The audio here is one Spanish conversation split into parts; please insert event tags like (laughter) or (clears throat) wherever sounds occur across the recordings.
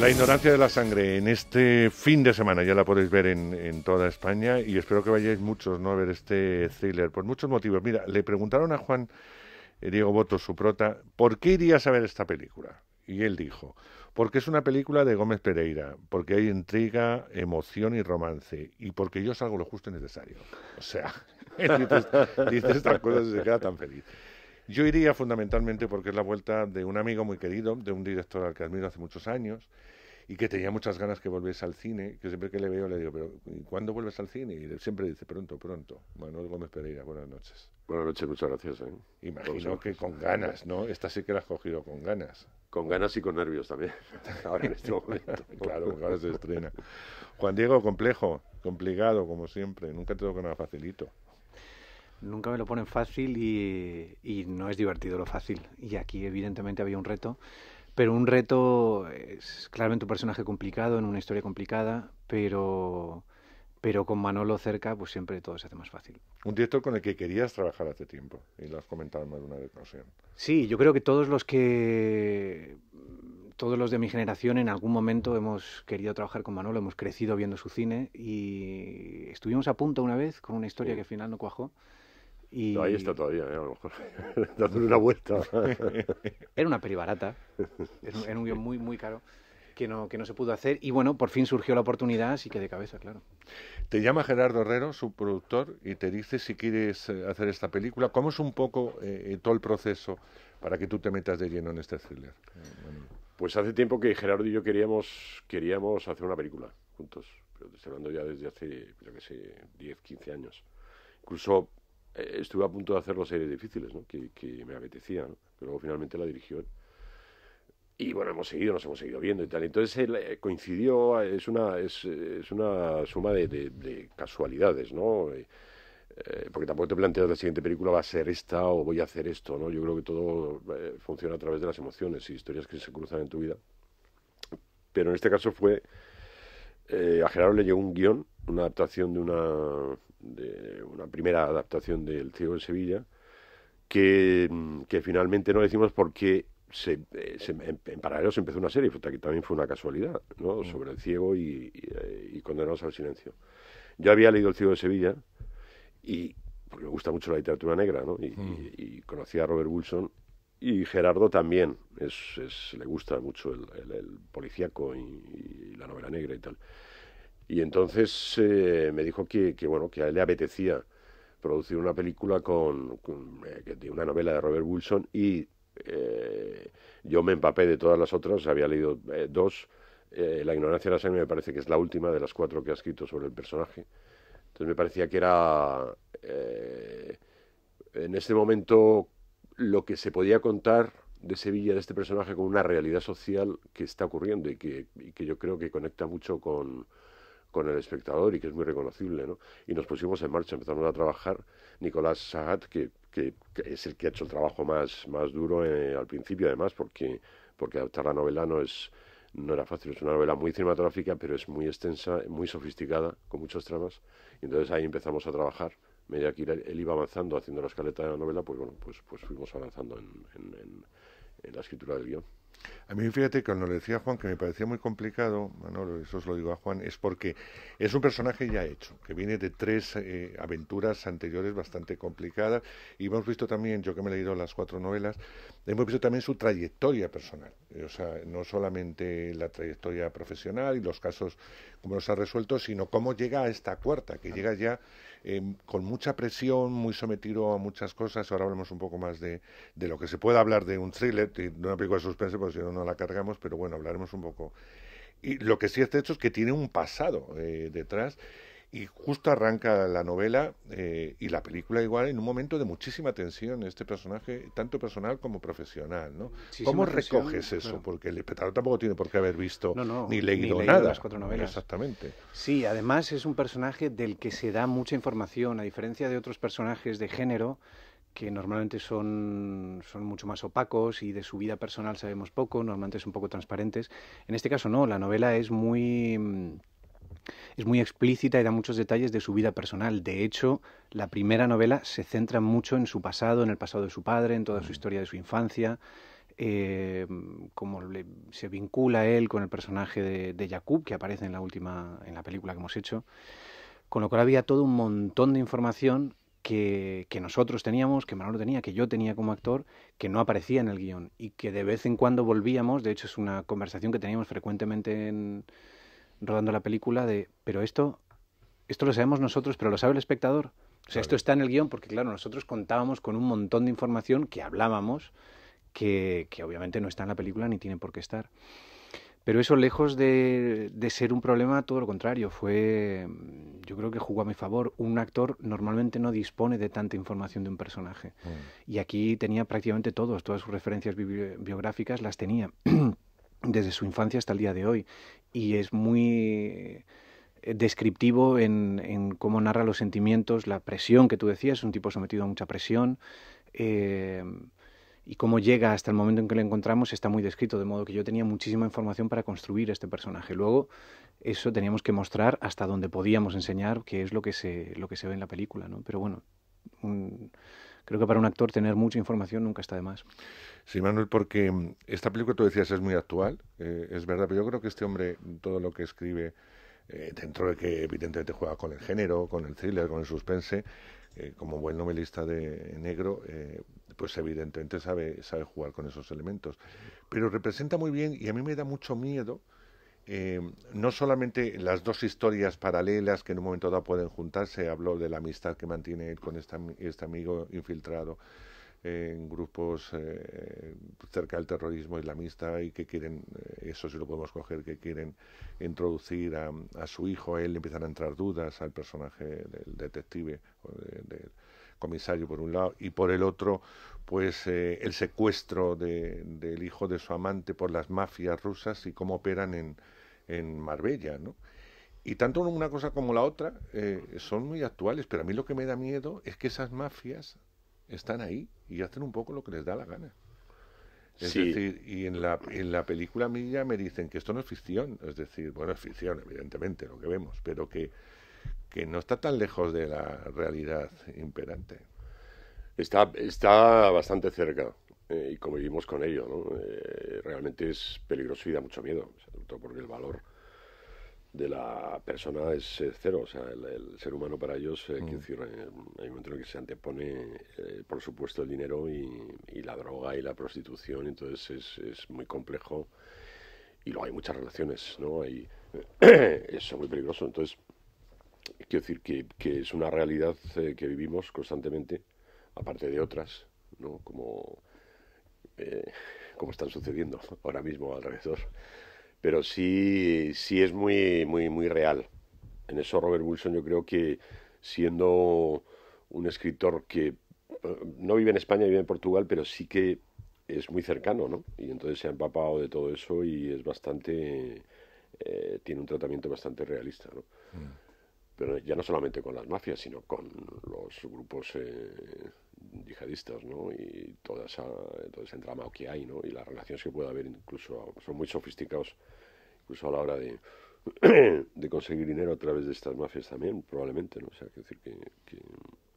La ignorancia de la sangre en este fin de semana ya la podéis ver en, toda España y espero que vayáis muchos a ver este thriller por muchos motivos. Mira, le preguntaron a Juan eh, Diego Botos, su prota, ¿por qué irías a ver esta película? Y él dijo, porque es una película de Gómez Pereira, porque hay intriga, emoción y romance, y porque yo salgo lo justo y necesario. O sea, (laughs) dices estas cosas y se queda tan feliz. Yo iría fundamentalmente porque es la vuelta de un amigo muy querido, de un director al que admiro hace muchos años, y que tenía muchas ganas que volviese al cine, que siempre que le veo le digo, pero ¿cuándo vuelves al cine? Y siempre dice, pronto, pronto. Manuel Gómez Pereira, buenas noches. Buenas noches, muchas gracias. ¿eh? Imagino que con ganas, ¿no? Esta sí que la has cogido con ganas. Con ganas y con nervios también, (laughs) ahora en este momento. (laughs) claro, ahora se estrena. Juan Diego, complejo, complicado, como siempre. Nunca te toca nada facilito nunca me lo ponen fácil y, no es divertido lo fácil. Y aquí evidentemente había un reto pero un reto es claramente un personaje complicado, en una historia complicada, pero, pero con Manolo cerca, pues siempre todo se hace más fácil. Un director con el que querías trabajar hace tiempo, y lo has comentado más de una vez, no sé. Sí, yo creo que todos los que. Todos los de mi generación en algún momento hemos querido trabajar con Manolo, hemos crecido viendo su cine y estuvimos a punto una vez con una historia que al final no cuajó y... Ahí está todavía, ¿eh? a lo mejor. (laughs) Dándole una vuelta. (laughs) era una peli barata. Era un guión muy, muy caro. Que no, que no, se pudo hacer. Y bueno, por fin surgió la oportunidad, así que de cabeza, claro. Te llama Gerardo Herrero, su productor, y te dice si quieres eh, hacer esta película. ¿Cómo es un poco eh, todo el proceso para que tú te metas de lleno en este thriller? Pues hace tiempo que Gerardo y yo queríamos, queríamos hacer una película juntos. Pero te estoy hablando ya desde hace, yo qué sé, 10, 15 años. Incluso eh, estuve a punto de hacer las series difíciles, que, me apetecía, pero luego finalmente la dirigió y bueno, hemos seguido, nos hemos seguido viendo y tal. Entonces eh, coincidió, eh, es una, es, una suma de, casualidades, ¿no? porque tampoco te planteas la siguiente película va a ser esta o voy a hacer esto, ¿no? Yo creo que todo funciona a través de las emociones y historias que se cruzan en tu vida. Pero en este caso fue, a Gerardo le llegó un guión una adaptación de una, de una primera adaptación del Ciego de Sevilla, que, que finalmente no decimos porque se, eh, en, paralelo se empezó una serie, que también fue una casualidad, ¿no? Mm. sobre el ciego eh, y, condenados al silencio. Yo había leído El ciego de Sevilla y me gusta mucho la literatura negra, ¿no? Y, mm. conocía a Robert Wilson y Gerardo también, es, le gusta mucho el policíaco y, la novela negra y tal. Y entonces eh, me dijo que, bueno, que él le apetecía producir una película con, eh, de una novela de Robert Wilson y eh, yo me empapé de todas las otras, había leído dos. la ignorancia de la sangre me parece que es la última de las cuatro que ha escrito sobre el personaje. Entonces me parecía que era en este momento lo que se podía contar de Sevilla, de este personaje, con una realidad social que está ocurriendo y que, y que yo creo que conecta mucho con, con el espectador y que es muy reconocible, Y nos pusimos en marcha, empezamos a trabajar. Nicolás Sahat, que, es el que ha hecho el trabajo más, más duro eh, al principio, además, porque, porque adaptar la novela no es no era fácil, es una novela muy cinematográfica, pero es muy extensa, muy sofisticada, con muchas tramas. Y entonces ahí empezamos a trabajar. Media que él iba avanzando, haciendo la escaleta de la novela, pues bueno, pues, pues fuimos avanzando en la escritura del guión. A mí fíjate que cuando le decía a Juan que me parecía muy complicado, Manolo, eso os lo digo a Juan, es porque es un personaje ya hecho, que viene de tres eh, aventuras anteriores bastante complicadas y hemos visto también, yo que me he leído las cuatro novelas, hemos visto también su trayectoria personal, o sea, no solamente la trayectoria profesional y los casos como los ha resuelto, sino cómo llega a esta cuarta, que llega ya Em, con mucha presión, muy sometido a muchas cosas. Ahora hablemos un poco más de, de lo que se puede hablar de un thriller, de una película de suspense, porque si no, no la cargamos, pero bueno, hablaremos un poco. Y lo que sí es hecho es que tiene un pasado eh, detrás y justo arranca la novela eh, y la película igual en un momento de muchísima tensión, este personaje, tanto personal como profesional, ¿no? ¿Cómo recoges eso? Porque el espectador tampoco tiene por qué haber visto ni, leído leído nada. Las cuatro novelas. Exactamente. Sí, además es un personaje del que se da mucha información, a diferencia de otros personajes de género que normalmente son, son mucho más opacos y de su vida personal sabemos poco, normalmente son un poco transparentes. En este caso no, la novela es muy es muy explícita y da muchos detalles de su vida personal. De hecho, la primera novela se centra mucho en su pasado, en el pasado de su padre, en toda su mm. historia de su infancia, em, como cómo se vincula él con el personaje de, de que aparece en la última, en la película que hemos hecho. Con lo cual había todo un montón de información que, que, nosotros teníamos, que Manolo tenía, que yo tenía como actor, que no aparecía en el guión y que de vez en cuando volvíamos, de hecho es una conversación que teníamos frecuentemente en, rodando la película de, pero esto, esto lo sabemos nosotros, pero lo sabe el espectador. O sea, esto está en el guión porque, claro, nosotros contábamos con un montón de información que hablábamos, que, obviamente no está en la película ni tiene por qué estar. Pero eso, lejos de, ser un problema, todo lo contrario. Fue, yo creo que jugó a mi favor. Un actor normalmente no dispone de tanta información de un personaje. Mm. Y aquí tenía prácticamente todos, todas sus referencias biográficas las tenía desde su infancia hasta el día de hoy. Y es muy eh, descriptivo en, cómo narra los sentimientos, la presión que tú decías, un tipo sometido a mucha presión. Eh, y cómo llega hasta el momento en que lo encontramos está muy descrito, de modo que yo tenía muchísima información para construir este personaje. Luego, eso teníamos que mostrar hasta donde podíamos enseñar, qué es lo que se, lo que se ve en la película, ¿no? Pero bueno, creo que para un actor tener mucha información nunca está de más. Sí, Manuel, porque mm, esta película, que tú decías, es muy actual, eh, es verdad, pero yo creo que este hombre, todo lo que escribe, eh, dentro de que evidentemente juega con el género, con el thriller, con el suspense, eh, como buen novelista de negro, pues evidentemente sabe, sabe jugar con esos elementos. Pero representa muy bien, y a mí me da mucho miedo, eh, no solamente las dos historias paralelas que en un momento dado pueden juntarse, habló de la amistad que mantiene con este, este, amigo infiltrado en grupos eh, cerca del terrorismo islamista y que quieren, eh, eso si lo podemos coger, que quieren introducir a, su hijo, a él le empiezan a entrar dudas al personaje del detective, del comisario por un lado, y por el otro, pues el secuestro del hijo de su amante por las mafias rusas y cómo operan en, en Marbella, ¿no? Y tanto una cosa como la otra eh, son muy actuales, pero a mí lo que me da miedo es que esas mafias están ahí y hacen un poco lo que les da la gana. Es decir, y en la, en la película mía me dicen que esto no es ficción, es decir, bueno, es ficción, evidentemente, lo que vemos, pero que, que no está tan lejos de la realidad imperante. Está, está bastante cerca. Y eh, y convivimos con ello. ¿no? Eh, realmente es peligroso y da mucho miedo, sobre porque el valor de la persona es cero. O sea, el, ser humano para ellos, eh, mm. hay un momento en el que se antepone, por supuesto, el dinero y, la droga y la prostitución, entonces es, muy complejo. Y luego hay muchas relaciones, ¿no? Y (clears throat) eso es muy peligroso. Entonces, quiero decir que, que es una realidad que vivimos constantemente, aparte de otras, ¿no? Como eh, como están sucediendo ahora mismo alrededor. Pero sí, sí es muy, muy, muy real. En eso Robert Wilson yo creo que siendo un escritor que eh, no vive en España, vive en Portugal, pero sí que es muy cercano, ¿no? Y entonces se ha empapado de todo eso y es bastante... Eh, tiene un tratamiento bastante realista, ¿no? Mm pero ya no solamente con las mafias, sino con los grupos eh, yihadistas, ¿no? Y toda esa, todo ese que hay, ¿no? Y las relaciones que puede haber, incluso son muy sofisticados, incluso a la hora de, (clears throat) conseguir dinero a través de estas mafias también, probablemente, ¿no? O sea, decir que, que,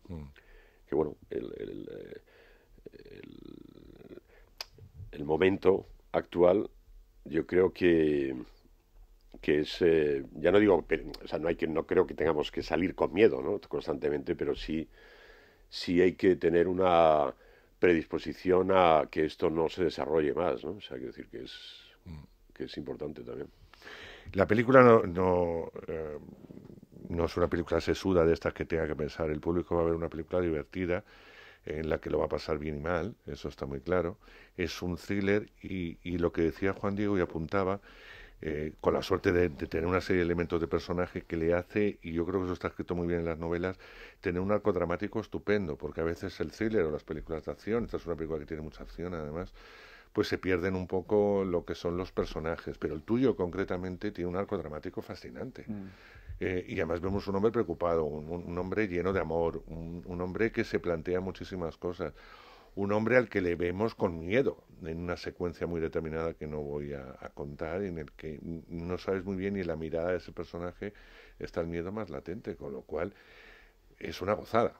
mm. bueno, el, el momento actual, yo creo que que es, eh, ya no digo, o sea, no, hay que, no creo que tengamos que salir con miedo ¿no? constantemente, pero sí, hay que tener una predisposición a que esto no se desarrolle más, ¿no? O hay que decir que es, mm. que es importante también. La película no, no, eh, no, es una película sesuda de estas que tenga que pensar. El público va a ver una película divertida en la que lo va a pasar bien y mal, eso está muy claro. Es un thriller y lo que decía Juan Diego y apuntaba eh, con la suerte de, tener una serie de elementos de personaje que le hace, y yo creo que eso está escrito muy bien en las novelas, tener un arco dramático estupendo, porque a veces el thriller o las películas de acción, esta es una película que tiene mucha acción además, pues se pierden un poco lo que son los personajes, pero el tuyo concretamente tiene un arco dramático fascinante. Mm. Eh, y además vemos un hombre preocupado, un, hombre lleno de amor, un hombre que se plantea muchísimas cosas, un hombre al que le vemos con miedo, en una secuencia muy determinada que no voy a, contar, en el que no sabes muy bien y la mirada de ese personaje está el miedo más latente, con lo cual es una gozada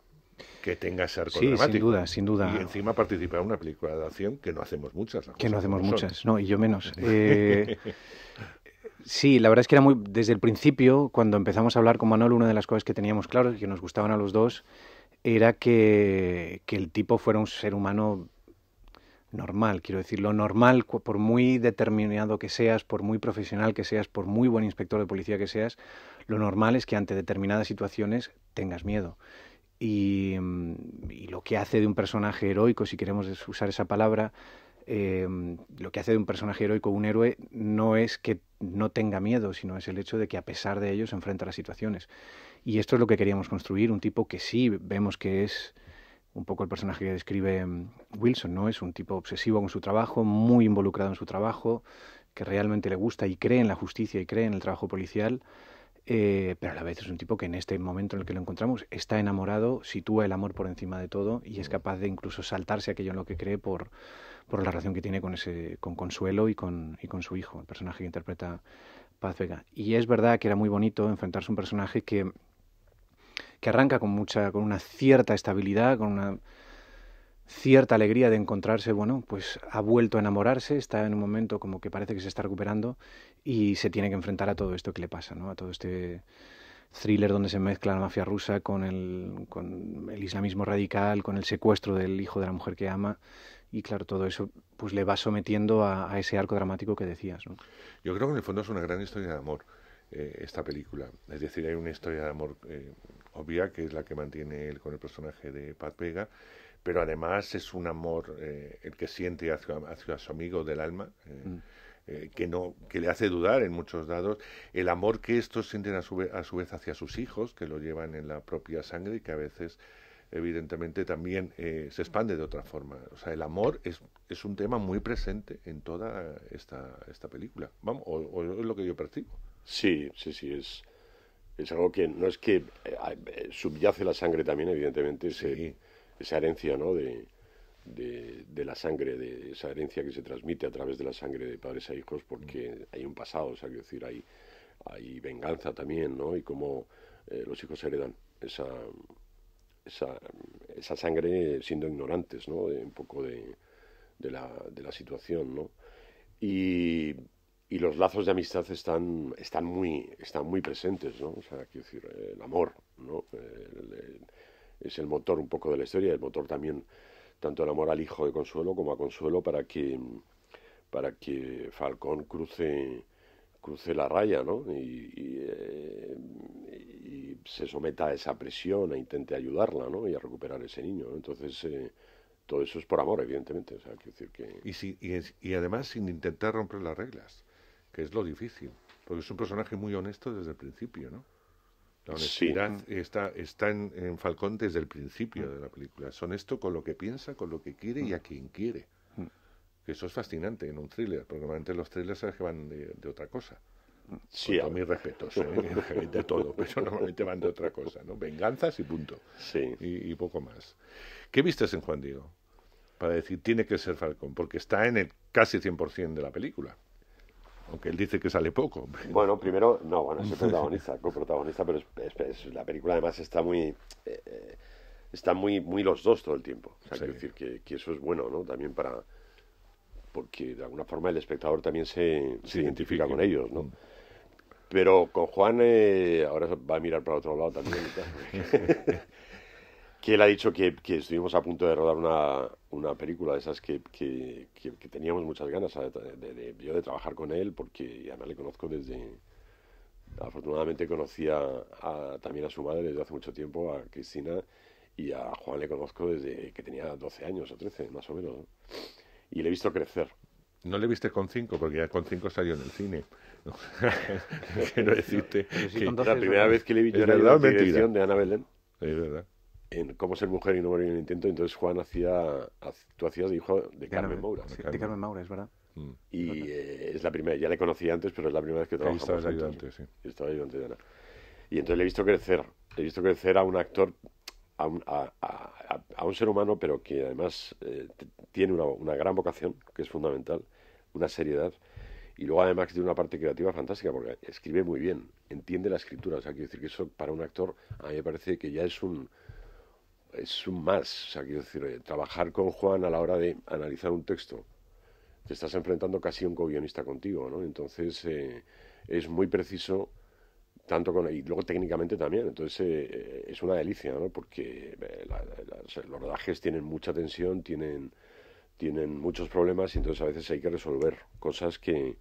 que tenga ese arco sí, sin duda, sin duda. Y encima participar en una película de acción que no hacemos muchas. Que no hacemos muchas, no, y yo menos. (laughs) Eh, sí, la verdad es que era muy... Desde el principio, cuando empezamos a hablar con Manuel, una de las cosas que teníamos claro y que nos gustaban a los dos era que, que el tipo fuera un ser humano normal. Quiero decir, lo normal, por muy determinado que seas, por muy profesional que seas, por muy buen inspector de policía que seas, lo normal es que ante determinadas situaciones tengas miedo. y mm, lo que hace de un personaje heroico, si queremos usar esa palabra, Em, lo que hace de un personaje heroico un héroe no es que no tenga miedo, sino es el hecho de que a pesar de ello se enfrenta a las situaciones. Y esto es lo que queríamos construir, un tipo que sí vemos que es un poco el personaje que describe em, Wilson, ¿no? Es un tipo obsesivo con su trabajo, muy involucrado en su trabajo, que realmente le gusta y cree en la justicia y cree en el trabajo policial, eh, pero a la vez es un tipo que en este momento en el que lo encontramos está enamorado, sitúa el amor por encima de todo y es mm. capaz de incluso saltarse aquello en lo que cree por, por la relación que tiene con, ese, con Consuelo y con, y con su hijo, el personaje que interpreta Paz Vega. Y es verdad que era muy bonito enfrentarse a un personaje que, que arranca con, mucha, con una cierta estabilidad, con una cierta alegría de encontrarse, bueno, pues ha vuelto a enamorarse, está en un momento como que parece que se está recuperando y se tiene que enfrentar a todo esto que le pasa, ¿no? A todo este thriller donde se mezcla la mafia rusa con el, con el islamismo radical, con el secuestro del hijo de la mujer que ama. Y claro, todo eso pues le va sometiendo a, ese arco dramático que decías. ¿no? Yo creo que en el fondo es una gran historia de amor eh, esta película. Es decir, hay una historia de amor eh, obvia que es la que mantiene él con el personaje de Pat Vega pero además es un amor eh, el que siente hacia, su amigo del alma, mm. Eh, que, no, que le hace dudar en muchos dados, el amor que estos sienten a su, vez, a su vez hacia sus hijos, que lo llevan en la propia sangre y que a veces evidentemente también eh, se expande de otra forma. O sea, el amor es, es un tema muy presente en toda esta, esta película, vamos, o, es lo que yo percibo. Sí, sí, sí, es, es algo que no es que eh, subyace la sangre también, evidentemente, ese, esa herencia, ¿no? De, de, la sangre, de esa herencia que se transmite a través de la sangre de padres a hijos, porque mm. hay un pasado, o sea, quiero decir, hay, hay venganza también, ¿no? Y cómo eh, los hijos heredan esa, esa, esa, sangre siendo ignorantes, ¿no? De, un poco de, de, la, de la situación, ¿no? Y, los lazos de amistad están, están, muy, están muy presentes, ¿no? O sea, quiero decir, el amor, ¿no? es el motor un poco de la historia, el motor también tanto el amor al hijo de Consuelo como a Consuelo para que, para que Falcón cruce, cruce la raya ¿no? y, eh, se someta a esa presión e intente ayudarla ¿no? y a recuperar ese niño. Entonces, eh, todo eso es por amor, evidentemente. O sea, decir que... y, y además sin intentar romper las reglas, que es lo difícil, porque es un personaje muy honesto desde el principio. ¿no? La honestidad está, está en, Falcón desde el principio de la película. Es honesto con lo que piensa, con lo que quiere y a mm. quien quiere. Mm. Que eso es fascinante en un thriller, porque normalmente los thrillers que van de, otra cosa. Mm. Sí, con mis ¿eh? (laughs) de todo, pero normalmente van de otra cosa, ¿no? Venganzas y punto. Sí. Y, y, poco más. ¿Qué viste en Juan Diego? Para decir, tiene que ser Falcón, porque está en el casi 100% de la película aunque él dice que sale poco. Bueno, primero, no, bueno, es el protagonista, (laughs) pero es, la película además está muy... Eh, eh, muy, muy los dos todo el tiempo. O sea, decir que, eso es bueno, ¿no? También para. Porque de alguna forma el espectador también se, identifica, con ellos, ¿no? Mm. Pero con Juan, eh, ahora va a mirar para otro lado también. (laughs) que él ha dicho que, estuvimos a punto de rodar una, una película de esas que, teníamos muchas ganas de, yo de trabajar con él, porque además le conozco desde... Afortunadamente conocía a, también a su madre desde hace mucho tiempo, a Cristina, y a Juan le conozco desde que tenía 12 años o 13, más o menos. Y le he visto crecer. No le viste con 5, porque ya con 5 salió en el cine. (laughs) la primera vez que le vi yo era la dirección de Ana Belén. Es verdad en Cómo ser mujer y no morir en el intento, entonces Juan hacía, tú hacías de hijo de, eh, Carmen, Moura. de Carmen Moura, es verdad. Mm. Y eh, es, la primera, ya le conocí antes, pero es la primera vez que trabajamos Ahí juntos. Ayudante, sí. Estaba ayudante de Ana. Y entonces le he visto crecer, he visto crecer a un actor, a un, ser humano, pero que además eh, tiene una, una, gran vocación, que es fundamental, una seriedad, y luego además tiene una parte creativa fantástica, porque escribe muy bien, entiende la escritura, o sea, quiero decir que eso para un actor a mí me parece que ya es un es un más. quiero decir, eh, trabajar con Juan a la hora de analizar un texto. Te estás enfrentando casi a un co-guionista contigo, ¿no? Entonces eh, es muy preciso, tanto con. y luego técnicamente también. Entonces eh, es una delicia, ¿no? Porque los rodajes tienen mucha tensión, tienen, tienen muchos problemas y entonces a veces hay que resolver cosas que,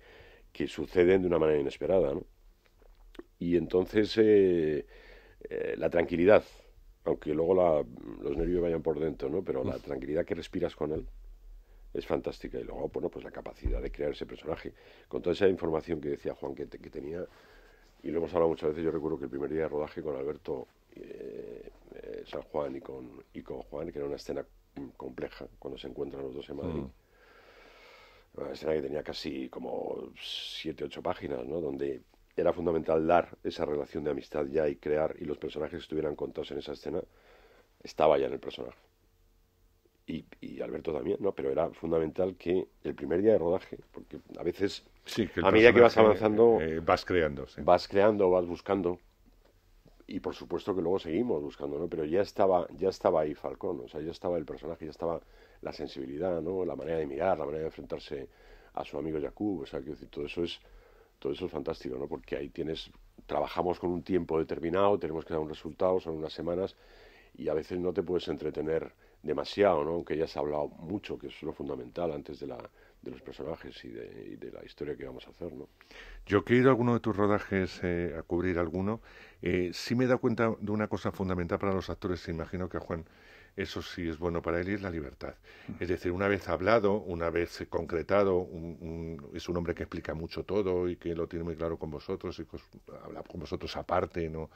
que suceden de una manera inesperada, ¿no? Y entonces la tranquilidad, aunque luego los nervios vayan por dentro, ¿no? Pero la tranquilidad que respiras con él es fantástica. Y luego, bueno, pues la capacidad de crear ese personaje. Con toda esa información que decía Juan que, tenía, y lo hemos hablado muchas veces, yo recuerdo que el primer día de rodaje con Alberto eh, eh, San Juan y con, y con Juan, que era una escena compleja cuando se encuentran los dos en Madrid. Mm. Una escena que tenía casi como siete, ocho páginas, ¿no? Donde era fundamental dar esa relación de amistad ya y crear, y los personajes que estuvieran contados en esa escena, estaba ya en el personaje. Y, y, Alberto también, ¿no? Pero era fundamental que el primer día de rodaje, porque a veces, sí, a medida que vas avanzando, eh, eh, vas creando, vas creando, vas buscando, y por supuesto que luego seguimos buscando, ¿no? Pero ya estaba, ya estaba ahí Falcón, o sea, ya estaba el personaje, ya estaba la sensibilidad, ¿no? La manera de mirar, la manera de enfrentarse a su amigo Jacob, o sea, que todo eso es todo eso es fantástico, ¿no? Porque ahí tienes, trabajamos con un tiempo determinado, tenemos que dar un resultado, son unas semanas, y a veces no te puedes entretener demasiado, ¿no? Aunque ya has hablado mucho, que es lo fundamental antes de, la, de los personajes y de, la historia que vamos a hacer, ¿no? Yo que he a alguno de tus rodajes eh, a cubrir alguno, eh, sí me he dado cuenta de una cosa fundamental para los actores, imagino que a Juan eso sí es bueno para él y es la libertad. Mm. Es decir, una vez hablado, una vez concretado, es un hombre que explica mucho todo y que lo tiene muy claro con vosotros y pues habla con vosotros aparte, ¿no?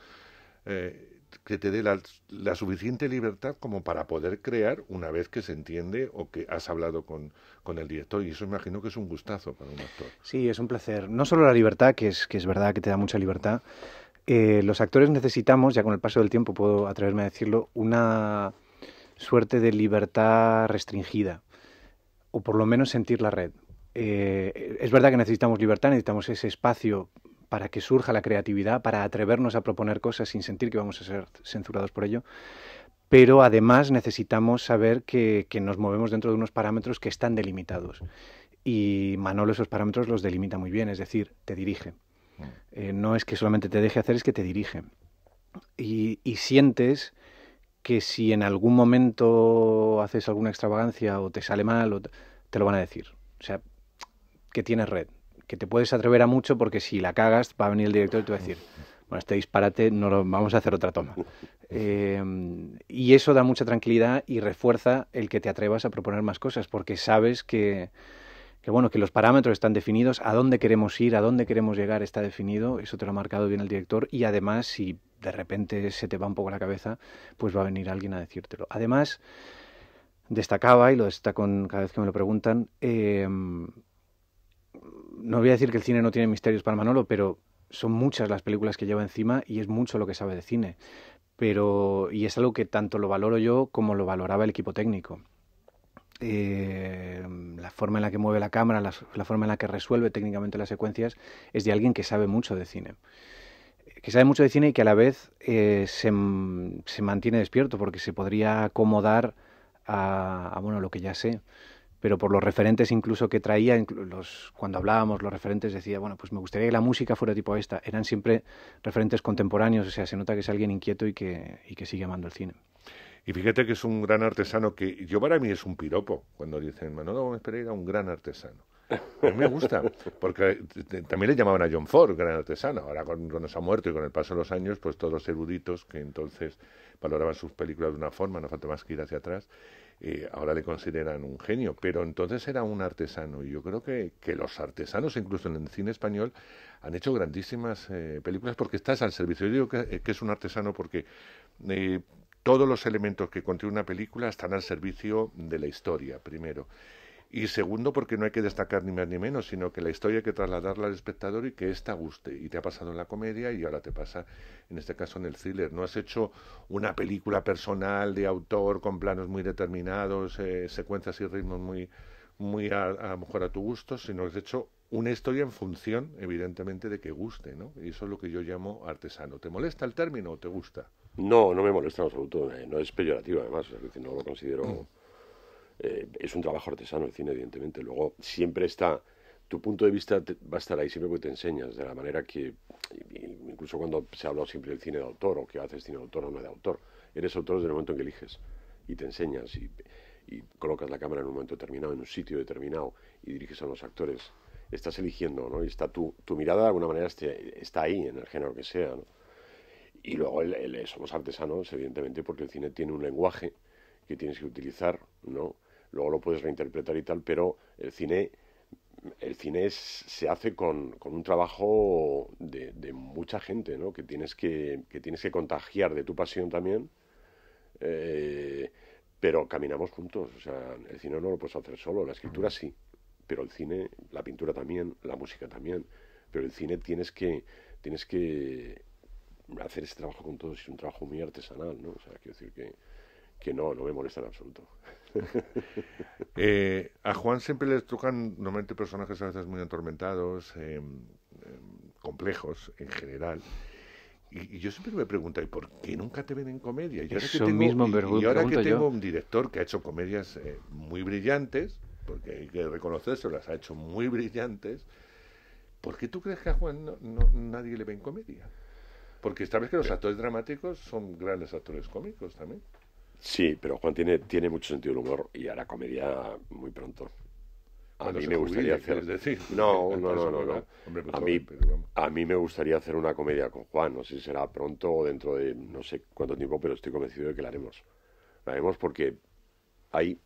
Eh, que te dé la, suficiente libertad como para poder crear una vez que se entiende o que has hablado con, el director. Y eso imagino que es un gustazo para un actor. Sí, es un placer. No solo la libertad, que es, que es verdad que te da mucha libertad. Eh, los actores necesitamos, ya con el paso del tiempo puedo atreverme a decirlo, una suerte de libertad restringida, o por lo menos sentir la red. Eh, es verdad que necesitamos libertad, necesitamos ese espacio para que surja la creatividad, para atrevernos a proponer cosas sin sentir que vamos a ser censurados por ello, pero además necesitamos saber que, nos movemos dentro de unos parámetros que están delimitados. Y Manolo esos parámetros los delimita muy bien, es decir, te dirige. Mm. Eh, no es que solamente te deje hacer, es que te dirige. y sientes que si en algún momento haces alguna extravagancia o te sale mal, te lo van a decir. O sea, que tienes red, que te puedes atrever a mucho porque si la cagas va a venir el director y te va a decir, bueno, este disparate, no vamos a hacer otra toma. (laughs) Em, y eso da mucha tranquilidad y refuerza el que te atrevas a proponer más cosas porque sabes que que bueno, que los parámetros están definidos, a dónde queremos ir, a dónde queremos llegar está definido, eso te lo ha marcado bien el director y además si de repente se te va un poco la cabeza, pues va a venir alguien a decírtelo. Además, destacaba, y lo destaco cada vez que me lo preguntan, em, no voy a decir que el cine no tiene misterios para Manolo, pero son muchas las películas que lleva encima y es mucho lo que sabe de cine. Pero, y es algo que tanto lo valoro yo como lo valoraba el equipo técnico. Eh, la forma en la que mueve la cámara, la, forma en la que resuelve técnicamente las secuencias, es de alguien que sabe mucho de cine. Que sabe mucho de cine y que a la vez eh, se, mantiene despierto porque se podría acomodar a, bueno, lo que ya sé. Pero por los referentes incluso que traía, los, cuando hablábamos, los referentes decía, bueno, pues me gustaría que la música fuera tipo esta. Eran siempre referentes contemporáneos, o sea, se nota que es alguien inquieto y que, y que sigue amando el cine. Y fíjate que es un gran artesano que yo para mí es un piropo cuando dicen Manolo Gómez Pereira, un gran artesano. A mí me gusta, porque eh, también le llamaban a John Ford gran artesano. Ahora cuando se ha muerto y con el paso de los años, pues todos los eruditos que entonces valoraban sus películas de una forma, no falta más que ir hacia atrás, eh, ahora le consideran un genio, pero entonces era un artesano y yo creo que, que los artesanos, incluso en el cine español, han hecho grandísimas eh, películas porque estás al servicio. Yo digo que, es un artesano porque todos los elementos que contiene una película están al servicio de la historia, primero. Y segundo, porque no hay que destacar ni más ni menos, sino que la historia hay que trasladarla al espectador y que ésta guste. Y te ha pasado en la comedia y ahora te pasa, en este caso, en el thriller. No has hecho una película personal de autor con planos muy determinados, eh, secuencias y ritmos muy, muy a, lo mejor a tu gusto, sino que has hecho una historia en función, evidentemente, de que guste, ¿no? Y eso es lo que yo llamo artesano. ¿Te molesta el término o te gusta? No, no me molesta en absoluto, eh, no es peyorativo además, no lo considero... Mm. Eh, es un trabajo artesano el cine, evidentemente. Luego siempre está, tu punto de vista va a estar ahí siempre que te enseñas, de la manera que, incluso cuando se habla siempre del cine de autor o que haces cine de autor o no de autor, eres autor desde el momento en que eliges y te enseñas y, colocas la cámara en un momento determinado, en un sitio determinado y diriges a los actores. Estás eligiendo, ¿no? Y está tu, tu mirada de alguna manera está ahí en el género que sea, ¿no? Y luego eh, somos artesanos, evidentemente, porque el cine tiene un lenguaje que tienes que utilizar, ¿no? Luego lo puedes reinterpretar y tal, pero el cine, el cine se hace con, un trabajo de, mucha gente, ¿no? Que tienes que, tienes que contagiar de tu pasión también. Eh, pero caminamos juntos, o sea, el cine no lo puedes hacer solo, la escritura sí, pero el cine, la pintura también, la música también, pero el cine tienes que, tienes que hacer ese trabajo con todos es un trabajo muy artesanal, ¿no? sea, quiero decir que, que no, no me molesta en absoluto. (laughs) Eh, a Juan siempre le tocan normalmente personajes a veces muy atormentados, eh, em, complejos en general. Y, yo siempre me pregunto, por qué nunca te ven en comedia? Y ahora que tengo, mismo, ahora tengo un director que ha hecho comedias eh, muy brillantes, porque hay que reconocerse, las ha hecho muy brillantes, ¿por qué tú crees que a Juan no nadie le ve en comedia? Porque sabes que los actores dramáticos son grandes actores cómicos también. Sí, pero Juan tiene, tiene mucho sentido el humor y hará comedia muy pronto. A mí me gustaría hacer. (laughs) (laughs) No, no, no, no. Pues a, mí, a mí me gustaría hacer una comedia con Juan. No sé si será pronto o dentro de no sé cuánto tiempo, pero estoy convencido de que la haremos. La haremos porque hay,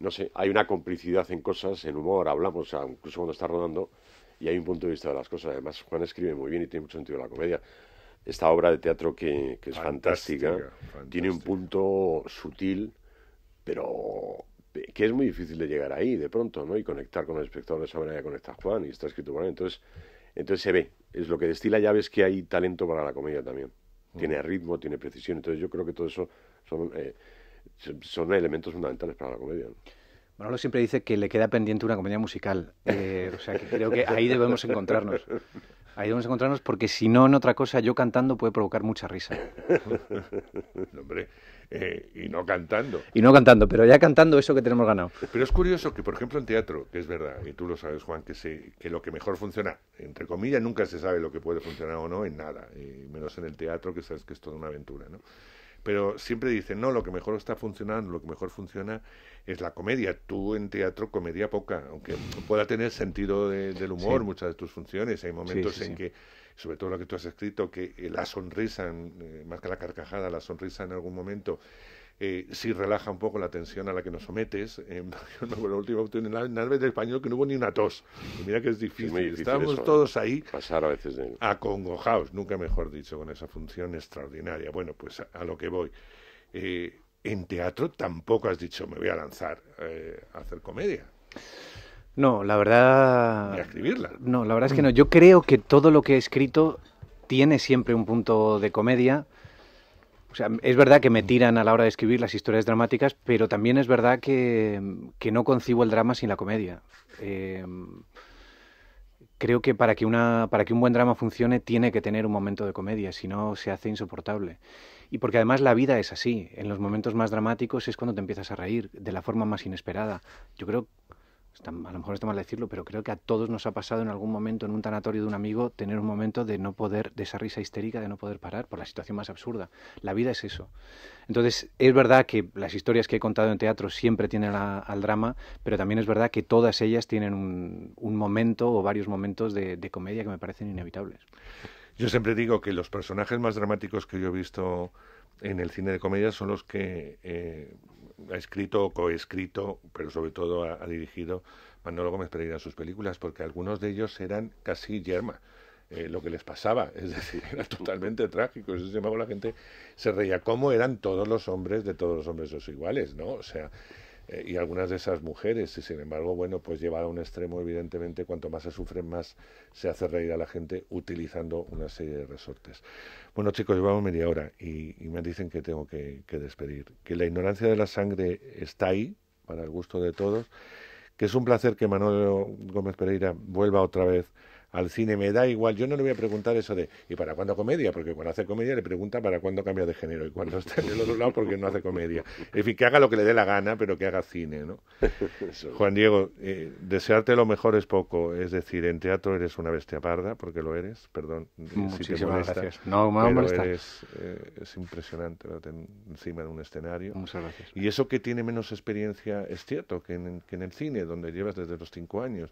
no sé, hay una complicidad en cosas, en humor, hablamos, incluso cuando está rodando, y hay un punto de vista de las cosas. Además, Juan escribe muy bien y tiene mucho sentido la comedia esta obra de teatro que, es fantástica, tiene un punto sutil, pero que es muy difícil de llegar ahí de pronto, ¿no? Y conectar con el espectador de esa manera conecta Juan y está escrito Juan. Entonces, entonces se ve, es lo que destila ya ves que hay talento para la comedia también. Mm. Tiene ritmo, tiene precisión, entonces yo creo que todo eso eh, son, son elementos fundamentales para la comedia. ¿no? Manolo siempre dice que le queda pendiente una comedia musical, eh, o sea que creo que ahí debemos encontrarnos. (laughs) Ahí vamos a encontrarnos porque si no, en otra cosa, yo cantando puede provocar mucha risa. (laughs) Eh, y no cantando. Y no cantando, pero ya cantando eso que tenemos ganado. Pero es curioso que, por ejemplo, en teatro, que es verdad, y tú lo sabes, Juan, que, que lo que mejor funciona, entre comillas, nunca se sabe lo que puede funcionar o no en nada, y menos en el teatro, que sabes que es toda una aventura, ¿no? pero siempre dicen, no, lo que mejor está funcionando, lo que mejor funciona es la comedia. Tú en teatro comedia poca, aunque pueda tener sentido del humor muchas de tus funciones. Hay momentos en que, sobre todo lo que tú has escrito, que eh, la sonrisa, eh, más que la carcajada, la sonrisa en algún momento eh, ...si relaja un poco la tensión a la que nos sometes. Eh, (laughs) yo la última en la nave español que no hubo ni una tos. mira que es difícil. estamos Estábamos todos ahí pasar a veces acongojados, nunca mejor dicho, con esa función extraordinaria. Bueno, pues a, lo que voy. Eh, en teatro tampoco has dicho me voy a lanzar a hacer comedia. No, la verdad. a escribirla. No, la verdad es que mm. no. Yo creo que todo lo que he escrito tiene siempre un punto de comedia es verdad que me tiran a la hora de escribir las historias dramáticas, pero también es verdad que, no concibo el drama sin la comedia. Eh, creo que para que, una, para que un buen drama funcione tiene que tener un momento de comedia, si no se hace insoportable. Y porque además la vida es así. En los momentos más dramáticos es cuando te empiezas a reír, de la forma más inesperada. Yo creo a lo mejor está mal decirlo, pero creo que a todos nos ha pasado en algún momento en un tanatorio de un amigo tener un momento de no poder, de esa risa histérica, de no poder parar por la situación más absurda. La vida es eso. Entonces, es verdad que las historias que he contado en teatro siempre tienen al drama, pero también es verdad que todas ellas tienen un, momento o varios momentos de, comedia que me parecen inevitables. Yo siempre digo que los personajes más dramáticos que yo he visto en el cine de comedia son los que eh, ha escrito, coescrito, pero sobre todo ha, dirigido Manolo Gómez Pereira sus películas, porque algunos de ellos eran casi yerma. Eh, lo que les pasaba, es decir, era totalmente trágico. Eso se llamaba la gente, se reía cómo eran todos los hombres de todos los hombres los iguales, ¿no? O sea, eh, y algunas de esas mujeres, y sin embargo, bueno, pues lleva a un extremo, evidentemente, cuanto más se sufren más se hace reír a la gente utilizando una serie de resortes. Bueno, chicos, llevamos media hora y, me dicen que tengo que, que despedir, que la ignorancia de la sangre está ahí, para el gusto de todos, que es un placer que Manuel Gómez Pereira vuelva otra vez al cine, me da igual. Yo no le voy a preguntar eso de ¿y para cuándo comedia? Porque cuando hace comedia le pregunta para cuándo cambia de género y cuando está en del otro lado porque no hace comedia. En fin, que haga lo que le dé la gana, pero que haga cine, ¿no? Juan Diego, eh, desearte lo mejor es poco. Es decir, en teatro eres una bestia parda, porque lo eres, perdón. Muchísimas gracias. No, me eh, es impresionante encima de un escenario. Muchas gracias. Y eso que tiene menos experiencia es cierto que en, que en el cine, donde llevas desde los cinco años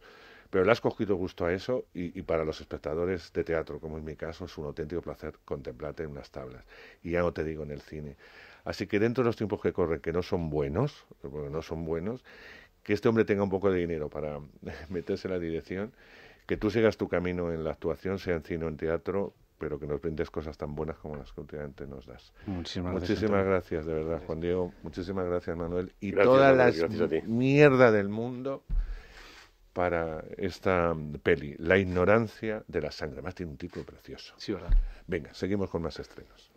pero le has cogido gusto a eso y, para los espectadores de teatro, como en mi caso, es un auténtico placer contemplarte en unas tablas. Y ya no te digo en el cine. Así que dentro de los tiempos que corren, que no son buenos, no son buenos, que este hombre tenga un poco de dinero para (laughs) meterse en la dirección, que tú sigas tu camino en la actuación, sea en cine o en teatro, pero que nos brindes cosas tan buenas como las que últimamente nos das. Muchísimas, muchísimas gracias, de verdad, Juan Diego. Muchísimas gracias, Manuel. Y toda la mierda del mundo para esta mm, peli, La ignorancia de la sangre. Más tiene un título precioso. Sí, ¿verdad? Venga, seguimos con más estrenos.